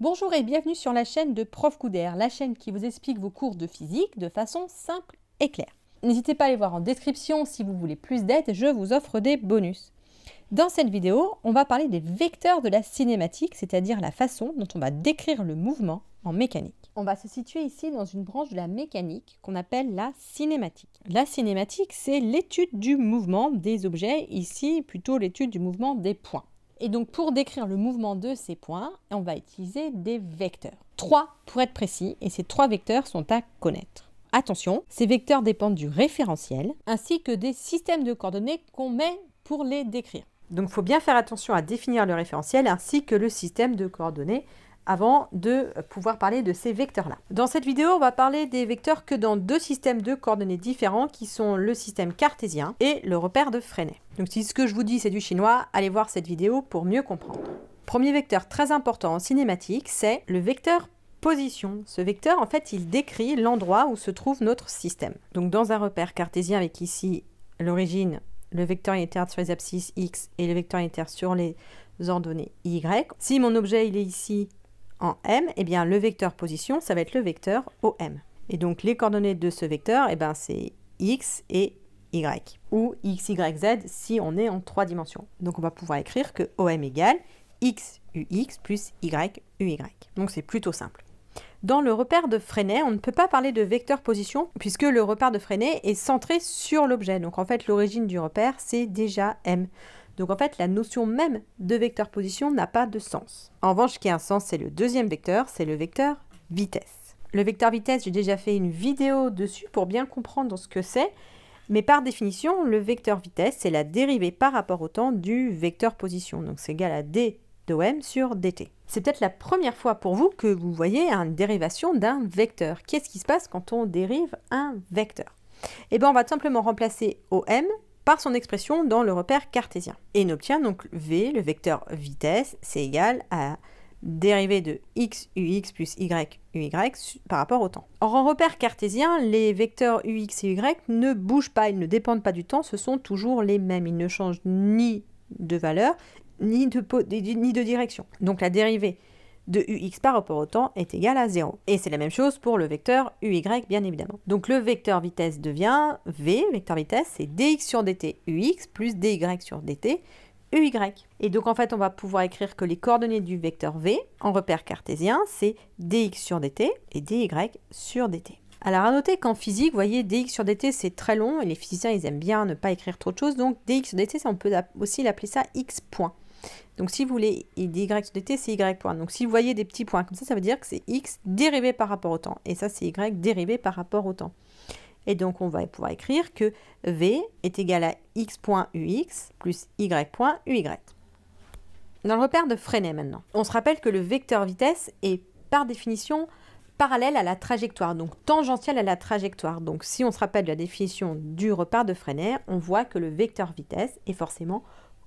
Bonjour et bienvenue sur la chaîne de Prof Couder, la chaîne qui vous explique vos cours de physique de façon simple et claire. N'hésitez pas à aller voir en description si vous voulez plus d'aide, je vous offre des bonus. Dans cette vidéo, on va parler des vecteurs de la cinématique, c'est-à-dire la façon dont on va décrire le mouvement en mécanique. On va se situer ici dans une branche de la mécanique qu'on appelle la cinématique. La cinématique, c'est l'étude du mouvement des objets, ici plutôt l'étude du mouvement des points. Et donc pour décrire le mouvement de ces points, on va utiliser des vecteurs. Trois pour être précis, et ces trois vecteurs sont à connaître. Attention, ces vecteurs dépendent du référentiel ainsi que des systèmes de coordonnées qu'on met pour les décrire. Donc il faut bien faire attention à définir le référentiel ainsi que le système de coordonnées avant de pouvoir parler de ces vecteurs-là. Dans cette vidéo, on va parler des vecteurs que dans deux systèmes de coordonnées différents qui sont le système cartésien et le repère de Freinet. Donc si ce que je vous dis c'est du chinois, allez voir cette vidéo pour mieux comprendre. Premier vecteur très important en cinématique, c'est le vecteur position. Ce vecteur, en fait, il décrit l'endroit où se trouve notre système. Donc dans un repère cartésien avec ici l'origine, le vecteur unitaire sur les abscisses x et le vecteur unitaire sur les ordonnées y. Si mon objet il est ici en M, eh bien, le vecteur position, ça va être le vecteur OM. Et donc, les coordonnées de ce vecteur, eh ben, c'est X et Y. Ou X, Y, Z si on est en trois dimensions. Donc, on va pouvoir écrire que OM égale X, x plus Y, Donc, c'est plutôt simple. Dans le repère de Freinet, on ne peut pas parler de vecteur position puisque le repère de Freinet est centré sur l'objet. Donc en fait, l'origine du repère, c'est déjà M. Donc en fait, la notion même de vecteur position n'a pas de sens. En revanche, ce qui a un sens, c'est le deuxième vecteur, c'est le vecteur vitesse. Le vecteur vitesse, j'ai déjà fait une vidéo dessus pour bien comprendre ce que c'est. Mais par définition, le vecteur vitesse, c'est la dérivée par rapport au temps du vecteur position. Donc c'est égal à d de m sur dt. C'est peut-être la première fois pour vous que vous voyez une dérivation d'un vecteur. Qu'est-ce qui se passe quand on dérive un vecteur Eh bien, on va tout simplement remplacer OM par son expression dans le repère cartésien. Et on obtient donc V, le vecteur vitesse, c'est égal à dérivé de x ux plus y uy par rapport au temps. Or, en repère cartésien, les vecteurs ux et y ne bougent pas, ils ne dépendent pas du temps, ce sont toujours les mêmes, ils ne changent ni de valeur ni de, direction. Donc la dérivée de ux par rapport au temps est égale à 0. Et c'est la même chose pour le vecteur uy, bien évidemment. Donc le vecteur vitesse devient v, vecteur vitesse, c'est dx sur dt ux plus dy sur dt uy. Et donc en fait, on va pouvoir écrire que les coordonnées du vecteur v en repère cartésien, c'est dx sur dt et dy sur dt. Alors à noter qu'en physique, vous voyez, dx sur dt c'est très long et les physiciens ils aiment bien ne pas écrire trop de choses, donc dx sur dt, on peut aussi l'appeler ça x point. Donc si vous voulez, y de c'est y point. Donc si vous voyez des petits points comme ça, ça veut dire que c'est x dérivé par rapport au temps. Et ça, c'est y dérivé par rapport au temps. Et donc on va pouvoir écrire que v est égal à x.ux plus uy. Dans le repère de Freinet maintenant, on se rappelle que le vecteur vitesse est par définition parallèle à la trajectoire, donc tangentiel à la trajectoire. Donc si on se rappelle de la définition du repère de Freinet, on voit que le vecteur vitesse est forcément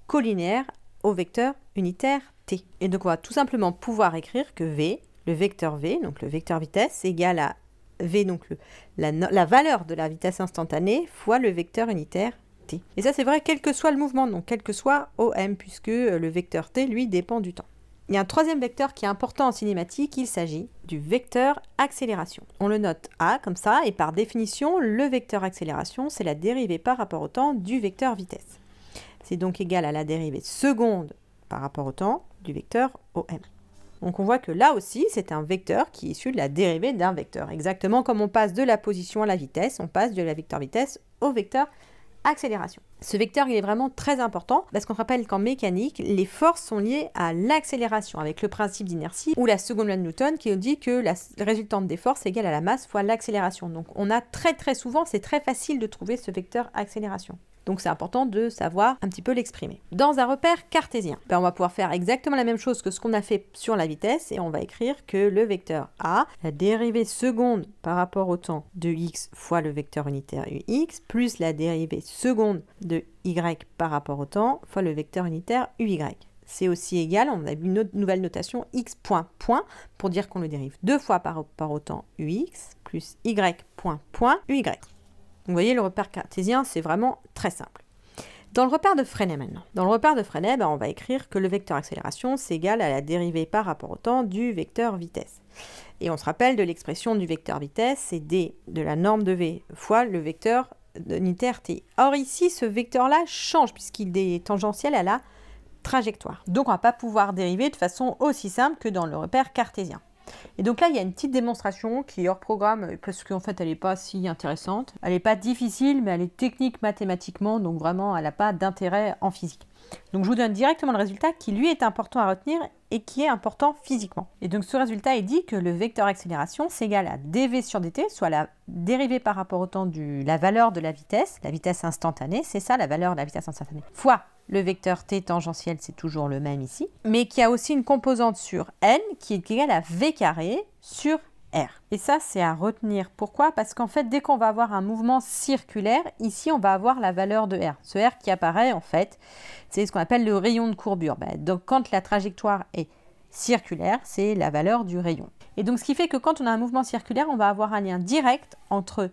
collinaire au vecteur unitaire t. Et donc on va tout simplement pouvoir écrire que v, le vecteur v, donc le vecteur vitesse, égal à v, donc la, la valeur de la vitesse instantanée, fois le vecteur unitaire t. Et ça c'est vrai quel que soit le mouvement, donc quel que soit OM, puisque le vecteur t, lui, dépend du temps. Il y a un troisième vecteur qui est important en cinématique, il s'agit du vecteur accélération. On le note A comme ça, et par définition, le vecteur accélération, c'est la dérivée par rapport au temps du vecteur vitesse. C'est donc égal à la dérivée seconde par rapport au temps du vecteur OM. Donc on voit que là aussi, c'est un vecteur qui est issu de la dérivée d'un vecteur. Exactement comme on passe de la position à la vitesse, on passe de la vecteur vitesse au vecteur accélération. Ce vecteur, il est vraiment très important parce qu'on rappelle qu'en mécanique, les forces sont liées à l'accélération avec le principe d'inertie ou la seconde loi de Newton qui nous dit que la résultante des forces est égale à la masse fois l'accélération. Donc on a très très souvent, c'est très facile de trouver ce vecteur accélération. Donc c'est important de savoir un petit peu l'exprimer. Dans un repère cartésien, ben, on va pouvoir faire exactement la même chose que ce qu'on a fait sur la vitesse et on va écrire que le vecteur A, la dérivée seconde par rapport au temps de x fois le vecteur unitaire ux, plus la dérivée seconde de y par rapport au temps fois le vecteur unitaire uy c'est aussi égal, on a une nouvelle notation, x point point, pour dire qu'on le dérive deux fois par rapport au temps ux, plus y point point uy vous voyez, le repère cartésien, c'est vraiment très simple. Dans le repère de Freinet maintenant. Dans le repère de Freinet, bah, on va écrire que le vecteur accélération s'égale à la dérivée par rapport au temps du vecteur vitesse. Et on se rappelle de l'expression du vecteur vitesse, c'est d de la norme de v fois le vecteur unitaire t. Or ici, ce vecteur-là change puisqu'il est tangentiel à la trajectoire. Donc on ne va pas pouvoir dériver de façon aussi simple que dans le repère cartésien. Et donc là, il y a une petite démonstration qui est hors programme parce qu'en fait, elle n'est pas si intéressante. Elle n'est pas difficile, mais elle est technique mathématiquement, donc vraiment, elle n'a pas d'intérêt en physique. Donc je vous donne directement le résultat qui, lui, est important à retenir et qui est important physiquement. Et donc ce résultat est dit que le vecteur accélération s'égale à dv sur dt, soit la dérivée par rapport au temps de la valeur de la vitesse, la vitesse instantanée, c'est ça la valeur de la vitesse instantanée, fois le vecteur t tangentiel, c'est toujours le même ici, mais qui a aussi une composante sur n qui est égale à v carré sur et ça, c'est à retenir. Pourquoi Parce qu'en fait, dès qu'on va avoir un mouvement circulaire, ici, on va avoir la valeur de R. Ce R qui apparaît, en fait, c'est ce qu'on appelle le rayon de courbure. Ben, donc, quand la trajectoire est circulaire, c'est la valeur du rayon. Et donc, ce qui fait que quand on a un mouvement circulaire, on va avoir un lien direct entre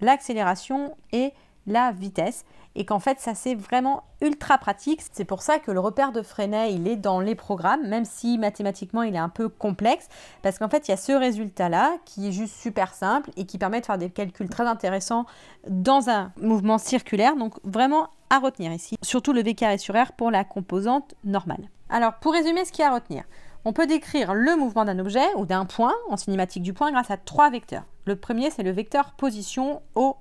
l'accélération et la vitesse et qu'en fait ça c'est vraiment ultra pratique. C'est pour ça que le repère de Freinet il est dans les programmes même si mathématiquement il est un peu complexe parce qu'en fait il y a ce résultat là qui est juste super simple et qui permet de faire des calculs très intéressants dans un mouvement circulaire donc vraiment à retenir ici surtout le V carré sur R pour la composante normale. Alors pour résumer ce qu'il y a à retenir on peut décrire le mouvement d'un objet ou d'un point en cinématique du point grâce à trois vecteurs. Le premier, c'est le vecteur position o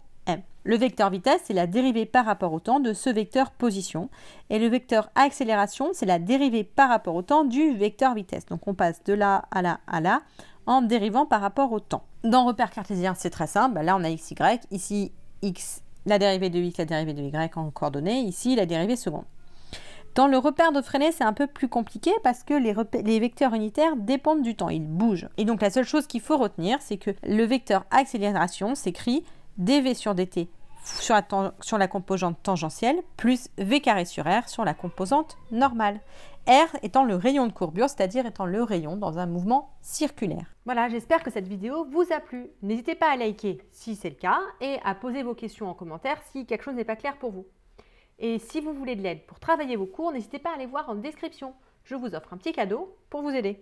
le vecteur vitesse, c'est la dérivée par rapport au temps de ce vecteur position. Et le vecteur accélération, c'est la dérivée par rapport au temps du vecteur vitesse. Donc on passe de là à là à là en dérivant par rapport au temps. Dans repère cartésien, c'est très simple. Bah, là, on a x, y. Ici, x, la dérivée de x, la dérivée de y en coordonnées. Ici, la dérivée seconde. Dans le repère de Freinet, c'est un peu plus compliqué parce que les, les, vecteurs unitaires dépendent du temps, ils bougent. Et donc la seule chose qu'il faut retenir, c'est que le vecteur accélération s'écrit dV sur dt sur la, composante tangentielle plus V carré sur R sur la composante normale. R étant le rayon de courbure, c'est-à-dire étant le rayon dans un mouvement circulaire. Voilà, j'espère que cette vidéo vous a plu. N'hésitez pas à liker si c'est le cas et à poser vos questions en commentaire si quelque chose n'est pas clair pour vous. Et si vous voulez de l'aide pour travailler vos cours, n'hésitez pas à aller voir en description. Je vous offre un petit cadeau pour vous aider.